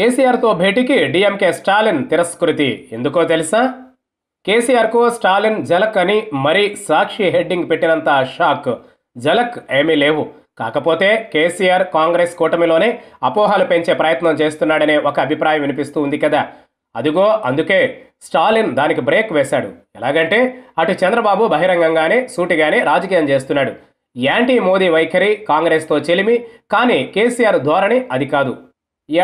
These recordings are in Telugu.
కేసీఆర్తో భేటీకి డిఎంకే స్టాలిన్ తిరస్కృతి ఎందుకో తెలుసా కేసీఆర్కు స్టాలిన్ జలక్ అని మరీ సాక్షి హెడ్డింగ్ పెట్టినంత షాక్ జలక్ ఏమీ లేవు కాకపోతే కేసీఆర్ కాంగ్రెస్ కూటమిలోనే అపోహలు పెంచే ప్రయత్నం చేస్తున్నాడనే ఒక అభిప్రాయం వినిపిస్తూ ఉంది కదా అదిగో అందుకే స్టాలిన్ దానికి బ్రేక్ వేశాడు ఎలాగంటే అటు చంద్రబాబు బహిరంగంగానే సూటిగానే రాజకీయం చేస్తున్నాడు యాంటీ మోదీ వైఖరి కాంగ్రెస్తో చెలిమి కానీ కేసీఆర్ ధోరణి అది కాదు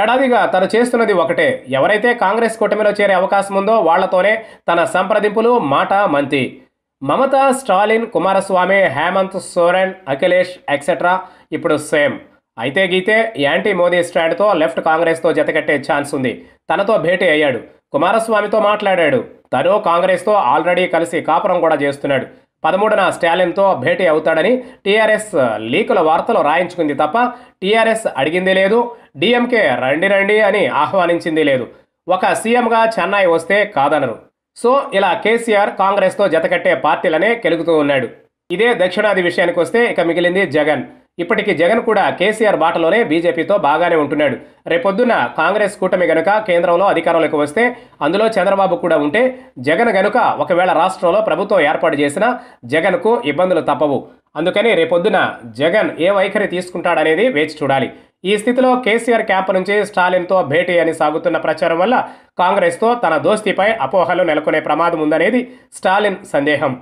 ఏడాదిగా తను చేస్తున్నది ఒకటే ఎవరైతే కాంగ్రెస్ కూటమిలో చేరే అవకాశం ఉందో వాళ్లతోనే తన సంప్రదింపులు మాట మంతి మమత స్టాలిన్ కుమారస్వామి హేమంత్ సోరెన్ అఖిలేష్ ఎక్సెట్రా ఇప్పుడు సేమ్ అయితే గీతే యాంటీ మోదీ స్టాండ్తో లెఫ్ట్ కాంగ్రెస్తో జతకట్టే ఛాన్స్ ఉంది తనతో భేటీ అయ్యాడు కుమారస్వామితో మాట్లాడాడు తను కాంగ్రెస్తో ఆల్రెడీ కలిసి కాపురం కూడా చేస్తున్నాడు పదమూడున స్టాలిన్తో భేటీ అవుతాడని టీఆర్ఎస్ లీకుల వార్తలు రాయించుకుంది తప్ప టీఆర్ఎస్ అడిగింది లేదు డిఎంకే రండి రండి అని ఆహ్వానించింది లేదు ఒక సీఎంగా చెన్నై వస్తే కాదనరు సో ఇలా కేసీఆర్ కాంగ్రెస్తో జతకట్టే పార్టీలనే కెలుగుతూ ఉన్నాడు ఇదే దక్షిణాది విషయానికి వస్తే ఇక మిగిలింది జగన్ ఇప్పటికి జగన్ కూడా కేసీఆర్ బాటలోనే బీజేపీతో బాగానే ఉంటున్నాడు రేపొద్దున కాంగ్రెస్ కూటమి గనుక కేంద్రంలో అధికారంలోకి వస్తే అందులో చంద్రబాబు కూడా ఉంటే జగన్ గనుక ఒకవేళ రాష్ట్రంలో ప్రభుత్వం ఏర్పాటు చేసినా జగన్కు ఇబ్బందులు తప్పవు అందుకని రేపొద్దున జగన్ ఏ వైఖరి తీసుకుంటాడనేది వేచి చూడాలి ఈ స్థితిలో కేసీఆర్ క్యాంప్ నుంచి స్టాలిన్తో భేటీ అని సాగుతున్న ప్రచారం వల్ల కాంగ్రెస్తో తన దోస్తీపై అపోహలు నెలకొనే ప్రమాదం ఉందనేది స్టాలిన్ సందేహం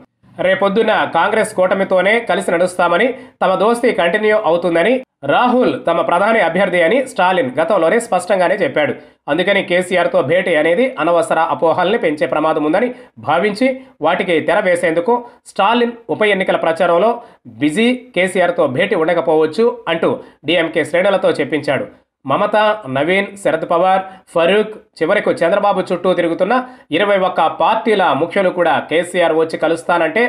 రేపొద్దున కాంగ్రెస్ కూటమితోనే కలిసి నడుస్తామని తమ దోస్తి కంటిన్యూ అవుతుందని రాహుల్ తమ ప్రధాని అభ్యర్థి అని స్టాలిన్ గతంలోనే స్పష్టంగానే చెప్పాడు అందుకని కేసీఆర్తో భేటీ అనేది అనవసర అపోహల్ని పెంచే ప్రమాదం ఉందని భావించి వాటికి తెర వేసేందుకు స్టాలిన్ ఉప ఎన్నికల ప్రచారంలో బిజీ కేసీఆర్తో భేటీ ఉండకపోవచ్చు అంటూ డిఎంకే శ్రేణులతో చెప్పించాడు మమత నవీన్ శరద్ పవార్ ఫరూక్ చివరకు చంద్రబాబు చుట్టూ తిరుగుతున్న ఇరవై ఒక్క పార్టీల ముఖ్యులు కూడా కేసీఆర్ వచ్చి కలుస్తానంటే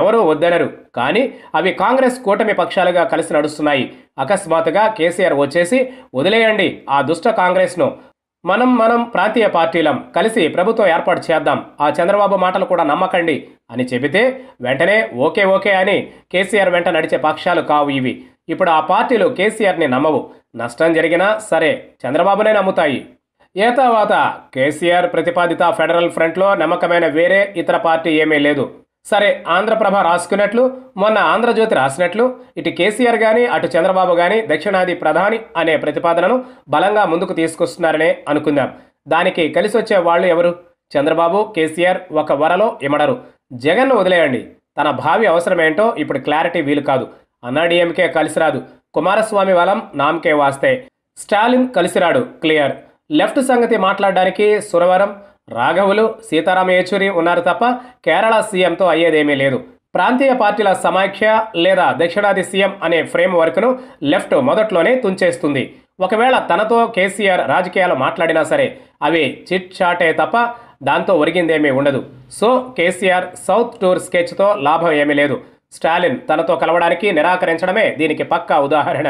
ఎవరూ వద్దనరు కానీ అవి కాంగ్రెస్ కూటమి పక్షాలుగా కలిసి నడుస్తున్నాయి అకస్మాత్తుగా కేసీఆర్ వచ్చేసి వదిలేయండి ఆ దుష్ట కాంగ్రెస్ను మనం మనం ప్రాంతీయ పార్టీలం కలిసి ప్రభుత్వం ఏర్పాటు చేద్దాం ఆ చంద్రబాబు మాటలు కూడా నమ్మకండి అని చెబితే వెంటనే ఓకే ఓకే అని కేసీఆర్ వెంట నడిచే పక్షాలు కావు ఇవి ఇప్పుడు ఆ పార్టీలు కేసీఆర్ని నమ్మవు నష్టం జరిగినా సరే చంద్రబాబునే నమ్ముతాయి ఏ తర్వాత కేసీఆర్ ప్రతిపాదిత ఫెడరల్ ఫ్రంట్లో నమ్మకమైన వేరే ఇతర పార్టీ ఏమీ లేదు సరే ఆంధ్రప్రభ రాసుకున్నట్లు మొన్న ఆంధ్రజ్యోతి రాసినట్లు ఇటు కేసీఆర్ కానీ అటు చంద్రబాబు కానీ దక్షిణాది ప్రధాని అనే ప్రతిపాదనను బలంగా ముందుకు తీసుకొస్తున్నారనే అనుకుందాం దానికి కలిసి వచ్చే వాళ్ళు ఎవరు చంద్రబాబు కేసీఆర్ ఒక వరలో ఇమడరు జగన్ను వదిలేయండి తన భావి అవసరమేంటో ఇప్పుడు క్లారిటీ వీలు కాదు అన్నాడీఎంకే కలిసి రాదు కుమారస్వామి వలం నామకే వాస్తే స్టాలిన్ కలిసిరాడు క్లియర్ లెఫ్ట్ సంగతి మాట్లాడడానికి సురవరం రాఘవులు సీతారాం యేచూరి ఉన్నారు తప్ప కేరళ సీఎంతో అయ్యేదేమీ లేదు ప్రాంతీయ పార్టీల సమాఖ్య లేదా దక్షిణాది సీఎం అనే ఫ్రేమ్ వర్క్ను లెఫ్ట్ మొదట్లోనే తుంచేస్తుంది ఒకవేళ తనతో కేసీఆర్ రాజకీయాలు మాట్లాడినా సరే అవి చిట్ చాటే తప్ప దాంతో ఒరిగిందేమీ ఉండదు సో కేసీఆర్ సౌత్ టూర్ స్కెచ్తో లాభం ఏమీ లేదు స్టాలిన్ తనతో కలవడానికి నిరాకరించడమే దీనికి పక్కా ఉదాహరణ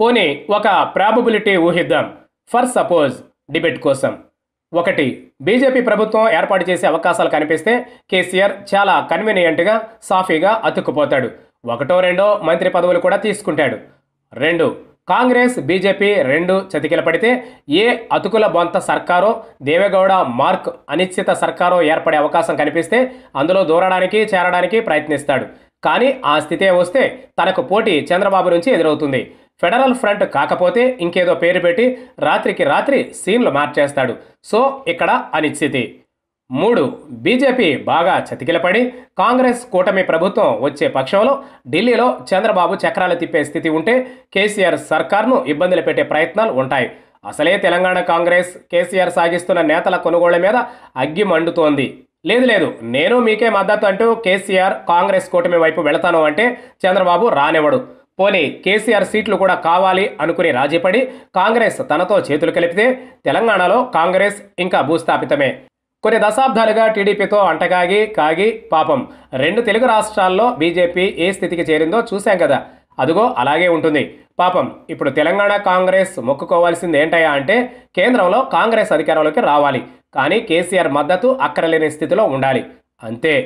పోనీ ఒక ప్రాబబిలిటీ ఊహిద్దాం ఫర్ సపోజ్ డిబేట్ కోసం ఒకటి బీజేపీ ప్రభుత్వం ఏర్పాటు చేసే అవకాశాలు కనిపిస్తే కేసీఆర్ చాలా కన్వీనియంట్గా సాఫీగా అతుక్కుపోతాడు ఒకటో రెండో మంత్రి పదవులు కూడా తీసుకుంటాడు రెండు కాంగ్రెస్ బీజేపీ రెండు చతికిల పడితే ఏ అతుకుల బొంత సర్కారో దేవేగౌడ మార్క్ అనిశ్చిత సర్కారో ఏర్పడే అవకాశం కనిపిస్తే అందులో దూరడానికి చేరడానికి ప్రయత్నిస్తాడు కానీ ఆ స్థితే వస్తే తనకు పోటీ చంద్రబాబు నుంచి ఎదురవుతుంది ఫెడరల్ ఫ్రంట్ కాకపోతే ఇంకేదో పేరు పెట్టి రాత్రికి రాత్రి సీన్లు మార్చేస్తాడు సో ఇక్కడ అనిశ్చితి మూడు బీజేపీ బాగా చతికిలపడి కాంగ్రెస్ కూటమి ప్రభుత్వం వచ్చే పక్షంలో ఢిల్లీలో చంద్రబాబు చక్రాలు తిప్పే స్థితి ఉంటే కేసీఆర్ సర్కార్ను ఇబ్బందులు పెట్టే ప్రయత్నాలు ఉంటాయి అసలే తెలంగాణ కాంగ్రెస్ కేసీఆర్ సాగిస్తున్న నేతల కొనుగోళ్ల మీద అగ్గి మండుతోంది లేదు లేదు నేను మీకే మద్దతు అంటూ కేసీఆర్ కాంగ్రెస్ కూటమి వైపు వెళతాను అంటే చంద్రబాబు రానివ్వడు పోనీ కేసీఆర్ సీట్లు కూడా కావాలి అనుకుని రాజీపడి కాంగ్రెస్ తనతో చేతులు కలిపితే తెలంగాణలో కాంగ్రెస్ ఇంకా భూస్థాపితమే కొన్ని దశాబ్దాలుగా టీడీపీతో అంటగాగి కాగి పాపం రెండు తెలుగు రాష్ట్రాల్లో బీజేపీ ఏ స్థితికి చేరిందో చూశాం కదా అదిగో అలాగే ఉంటుంది పాపం ఇప్పుడు తెలంగాణ కాంగ్రెస్ మొక్కుకోవాల్సింది ఏంటయ్యా అంటే కేంద్రంలో కాంగ్రెస్ అధికారంలోకి రావాలి కానీ కేసీఆర్ మద్దతు అక్కరలేని స్థితిలో ఉండాలి అంతే